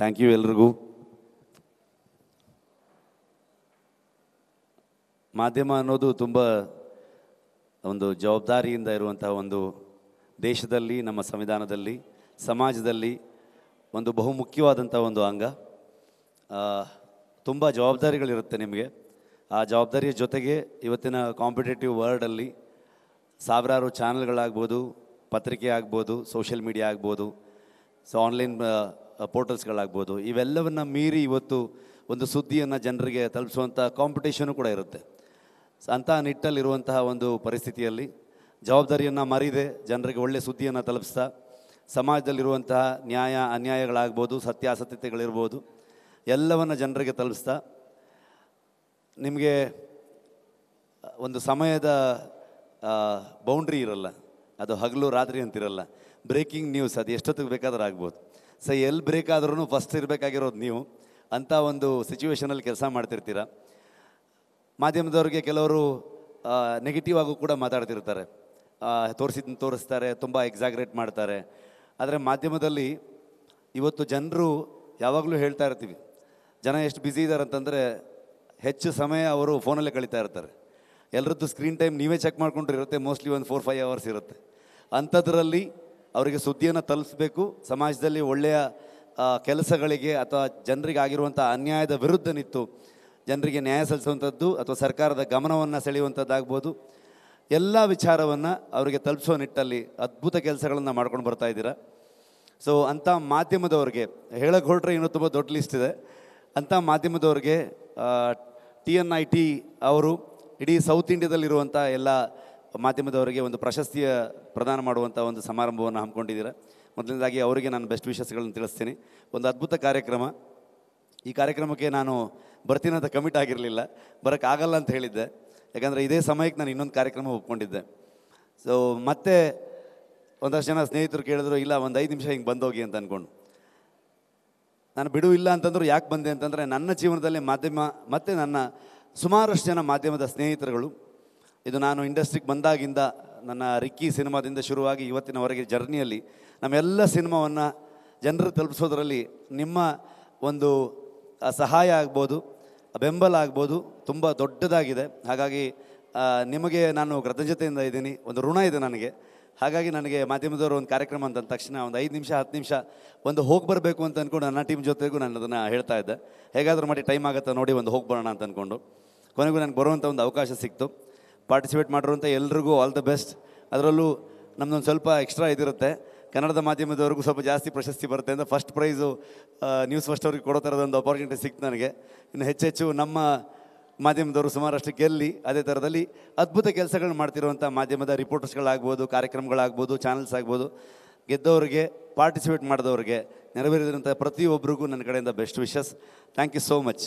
thank you ಎಲ್ರಿಗೂ ಮಾಧ್ಯಮ ಅನ್ನೋದು ತುಂಬ ಒಂದು ಜವಾಬ್ದಾರಿಯಿಂದ ಇರುವಂಥ ಒಂದು ದೇಶದಲ್ಲಿ ನಮ್ಮ ಸಂವಿಧಾನದಲ್ಲಿ ಸಮಾಜದಲ್ಲಿ ಒಂದು ಬಹುಮುಖ್ಯವಾದಂಥ ಒಂದು ಅಂಗ ತುಂಬ ಜವಾಬ್ದಾರಿಗಳಿರುತ್ತೆ ನಿಮಗೆ ಆ ಜವಾಬ್ದಾರಿಯ ಜೊತೆಗೆ ಇವತ್ತಿನ ಕಾಂಪಿಟೇಟಿವ್ ವರ್ಲ್ಡಲ್ಲಿ ಸಾವಿರಾರು ಚಾನಲ್ಗಳಾಗ್ಬೋದು ಪತ್ರಿಕೆ ಆಗ್ಬೋದು ಸೋಷಿಯಲ್ ಮೀಡಿಯಾ ಆಗ್ಬೋದು ಸೊ ಆನ್ಲೈನ್ ಪೋರ್ಟಲ್ಸ್ಗಳಾಗ್ಬೋದು ಇವೆಲ್ಲವನ್ನು ಮೀರಿ ಇವತ್ತು ಒಂದು ಸುದ್ದಿಯನ್ನು ಜನರಿಗೆ ತಲುಪಿಸುವಂಥ ಕಾಂಪಿಟೇಷನು ಕೂಡ ಇರುತ್ತೆ ಅಂತಹ ನಿಟ್ಟಲ್ಲಿರುವಂತಹ ಒಂದು ಪರಿಸ್ಥಿತಿಯಲ್ಲಿ ಜವಾಬ್ದಾರಿಯನ್ನು ಮರಿದೆ ಜನರಿಗೆ ಒಳ್ಳೆಯ ಸುದ್ದಿಯನ್ನು ತಲುಪಿಸ್ತಾ ಸಮಾಜದಲ್ಲಿರುವಂತಹ ನ್ಯಾಯ ಅನ್ಯಾಯಗಳಾಗ್ಬೋದು ಸತ್ಯಾಸತ್ಯತೆಗಳಿರ್ಬೋದು ಎಲ್ಲವನ್ನು ಜನರಿಗೆ ತಲುಪಿಸ್ತಾ ನಿಮಗೆ ಒಂದು ಸಮಯದ ಬೌಂಡ್ರಿ ಇರಲ್ಲ ಅದು ಹಗಲು ರಾತ್ರಿ ಅಂತಿರಲ್ಲ ಬ್ರೇಕಿಂಗ್ ನ್ಯೂಸ್ ಅದು ಎಷ್ಟೊತ್ತಿಗೆ ಬೇಕಾದರೂ ಆಗ್ಬೋದು ಸೊ ಎಲ್ಲಿ ಬ್ರೇಕ್ ಫಸ್ಟ್ ಇರಬೇಕಾಗಿರೋದು ನೀವು ಅಂಥ ಒಂದು ಸಿಚುವೇಶನಲ್ಲಿ ಕೆಲಸ ಮಾಡ್ತಿರ್ತೀರ ಮಾಧ್ಯಮದವ್ರಿಗೆ ಕೆಲವರು ನೆಗೆಟಿವ್ ಆಗೂ ಕೂಡ ಮಾತಾಡ್ತಿರ್ತಾರೆ ತೋರಿಸಿದ್ನ ತೋರಿಸ್ತಾರೆ ತುಂಬ ಎಕ್ಸಾಗ್ರೇಟ್ ಮಾಡ್ತಾರೆ ಆದರೆ ಮಾಧ್ಯಮದಲ್ಲಿ ಇವತ್ತು ಜನರು ಯಾವಾಗಲೂ ಹೇಳ್ತಾ ಇರ್ತೀವಿ ಜನ ಎಷ್ಟು ಬ್ಯುಸಿ ಇದ್ದಾರೆ ಅಂತಂದರೆ ಹೆಚ್ಚು ಸಮಯ ಅವರು ಫೋನಲ್ಲೇ ಕಳೀತಾ ಇರ್ತಾರೆ ಎಲ್ಲರದ್ದು ಸ್ಕ್ರೀನ್ ಟೈಮ್ ನೀವೇ ಚೆಕ್ ಇರುತ್ತೆ ಮೋಸ್ಟ್ಲಿ ಒಂದು ಫೋರ್ ಫೈವ್ ಅವರ್ಸ್ ಇರುತ್ತೆ ಅಂಥದ್ರಲ್ಲಿ ಅವರಿಗೆ ಸುದ್ದಿಯನ್ನು ತಲುಪಿಸಬೇಕು ಸಮಾಜದಲ್ಲಿ ಒಳ್ಳೆಯ ಕೆಲಸಗಳಿಗೆ ಅಥವಾ ಜನರಿಗೆ ಆಗಿರುವಂಥ ಅನ್ಯಾಯದ ವಿರುದ್ಧ ನಿಂತು ಜನರಿಗೆ ನ್ಯಾಯ ಸಲ್ಲಿಸುವಂಥದ್ದು ಅಥವಾ ಸರ್ಕಾರದ ಗಮನವನ್ನು ಸೆಳೆಯುವಂಥದ್ದಾಗ್ಬೋದು ಎಲ್ಲ ವಿಚಾರವನ್ನು ಅವರಿಗೆ ತಲುಪಿಸೋ ನಿಟ್ಟಲ್ಲಿ ಅದ್ಭುತ ಕೆಲಸಗಳನ್ನು ಮಾಡ್ಕೊಂಡು ಬರ್ತಾ ಇದ್ದೀರಾ ಸೊ ಅಂಥ ಮಾಧ್ಯಮದವ್ರಿಗೆ ಹೇಳಕ್ಕೆ ಹೊರಟ್ರೆ ಇನ್ನೂ ತುಂಬ ದೊಡ್ಡ ಲಿಸ್ಟ್ ಇದೆ ಅಂಥ ಮಾಧ್ಯಮದವ್ರಿಗೆ ಟಿ ಎನ್ ಐ ಟಿ ಅವರು ಇಡೀ ಸೌತ್ ಇಂಡಿಯಾದಲ್ಲಿರುವಂಥ ಎಲ್ಲ ಮಾಧ್ಯಮದವರಿಗೆ ಒಂದು ಪ್ರಶಸ್ತಿಯ ಪ್ರದಾನ ಮಾಡುವಂಥ ಒಂದು ಸಮಾರಂಭವನ್ನು ಹಮ್ಮಿಕೊಂಡಿದ್ದೀರಾ ಮೊದಲನೇದಾಗಿ ಅವರಿಗೆ ನಾನು ಬೆಸ್ಟ್ ವಿಶಸ್ಗಳನ್ನು ತಿಳಿಸ್ತೀನಿ ಒಂದು ಅದ್ಭುತ ಕಾರ್ಯಕ್ರಮ ಈ ಕಾರ್ಯಕ್ರಮಕ್ಕೆ ನಾನು ಬರ್ತೀನಿ ಅಂತ ಕಮಿಟ್ ಆಗಿರಲಿಲ್ಲ ಬರೋಕ್ಕಾಗಲ್ಲ ಅಂತ ಹೇಳಿದ್ದೆ ಯಾಕಂದರೆ ಇದೇ ಸಮಯಕ್ಕೆ ನಾನು ಇನ್ನೊಂದು ಕಾರ್ಯಕ್ರಮ ಒಪ್ಕೊಂಡಿದ್ದೆ ಸೊ ಮತ್ತೆ ಒಂದಷ್ಟು ಜನ ಸ್ನೇಹಿತರು ಕೇಳಿದ್ರು ಇಲ್ಲ ಒಂದು ಐದು ನಿಮಿಷ ಹಿಂಗೆ ಬಂದೋಗಿ ಅಂತ ಅಂದ್ಕೊಂಡು ನಾನು ಬಿಡು ಇಲ್ಲ ಅಂತಂದ್ರು ಯಾಕೆ ಬಂದೆ ಅಂತಂದರೆ ನನ್ನ ಜೀವನದಲ್ಲಿ ಮಾಧ್ಯಮ ಮತ್ತು ನನ್ನ ಸುಮಾರಷ್ಟು ಜನ ಮಾಧ್ಯಮದ ಸ್ನೇಹಿತರುಗಳು ಇದು ನಾನು ಇಂಡಸ್ಟ್ರಿಗೆ ಬಂದಾಗಿಂದ ನನ್ನ ರಿಕ್ಕಿ ಸಿನಿಮಾದಿಂದ ಶುರುವಾಗಿ ಇವತ್ತಿನವರೆಗೆ ಜರ್ನಿಯಲ್ಲಿ ನಮ್ಮೆಲ್ಲ ಸಿನಿಮಾವನ್ನು ಜನರು ತಲುಪಿಸೋದರಲ್ಲಿ ನಿಮ್ಮ ಒಂದು ಸಹಾಯ ಆಗ್ಬೋದು ಬೆಂಬಲ ಆಗ್ಬೋದು ತುಂಬ ದೊಡ್ಡದಾಗಿದೆ ಹಾಗಾಗಿ ನಿಮಗೆ ನಾನು ಕೃತಜ್ಞತೆಯಿಂದ ಇದ್ದೀನಿ ಒಂದು ಋಣ ಇದೆ ನನಗೆ ಹಾಗಾಗಿ ನನಗೆ ಮಾಧ್ಯಮದವರು ಒಂದು ಕಾರ್ಯಕ್ರಮ ಅಂತ ತಕ್ಷಣ ಒಂದು ಐದು ನಿಮಿಷ ಹತ್ತು ನಿಮಿಷ ಒಂದು ಹೋಗಿ ಬರಬೇಕು ಅಂತ ಅಂದ್ಕೊಂಡು ನನ್ನ ಟೀಮ್ ಜೊತೆಗೂ ನಾನು ಅದನ್ನು ಹೇಳ್ತಾ ಇದ್ದೆ ಹೇಗಾದರೂ ಮಾಡಿ ಟೈಮ್ ಆಗುತ್ತೆ ನೋಡಿ ಒಂದು ಹೋಗಿ ಬರೋಣ ಅಂತ ಅಂದ್ಕೊಂಡು ಕೊನೆಗೂ ನನಗೆ ಬರುವಂಥ ಒಂದು ಅವಕಾಶ ಸಿಕ್ತು ಪಾರ್ಟಿಸಿಪೇಟ್ ಮಾಡಿರುವಂಥ ಎಲ್ರಿಗೂ ಆಲ್ ದ ಬೆಸ್ಟ್ ಅದರಲ್ಲೂ ನಮ್ಮದೊಂದು ಸ್ವಲ್ಪ ಎಕ್ಸ್ಟ್ರಾ ಇದಿರುತ್ತೆ ಕನ್ನಡದ ಮಾಧ್ಯಮದವ್ರಿಗೂ ಸ್ವಲ್ಪ ಜಾಸ್ತಿ ಪ್ರಶಸ್ತಿ ಬರುತ್ತೆ ಅಂದರೆ ಫಸ್ಟ್ ಪ್ರೈಸು ನ್ಯೂಸ್ ಫಸ್ಟ್ ಅವ್ರಿಗೆ ಕೊಡೋ ಒಂದು ಅಪರ್ಚುನಿಟಿ ಸಿಕ್ತು ನನಗೆ ಇನ್ನು ಹೆಚ್ಚೆಚ್ಚು ನಮ್ಮ ಮಾಧ್ಯಮದವರು ಸುಮಾರಷ್ಟು ಗೆಲ್ಲಿ ಅದೇ ಥರದಲ್ಲಿ ಅದ್ಭುತ ಕೆಲಸಗಳ್ ಮಾಡ್ತಿರುವಂಥ ಮಾಧ್ಯಮದ ರಿಪೋರ್ಟರ್ಸ್ಗಳಾಗ್ಬೋದು ಕಾರ್ಯಕ್ರಮಗಳಾಗ್ಬೋದು ಚಾನಲ್ಸ್ ಆಗ್ಬೋದು ಗೆದ್ದವರಿಗೆ ಪಾರ್ಟಿಸಿಪೇಟ್ ಮಾಡಿದವ್ರಿಗೆ ನೆರವೇರಿದಂಥ ಪ್ರತಿಯೊಬ್ಬರಿಗೂ ನನ್ನ ಕಡೆಯಿಂದ best wishes thank you so much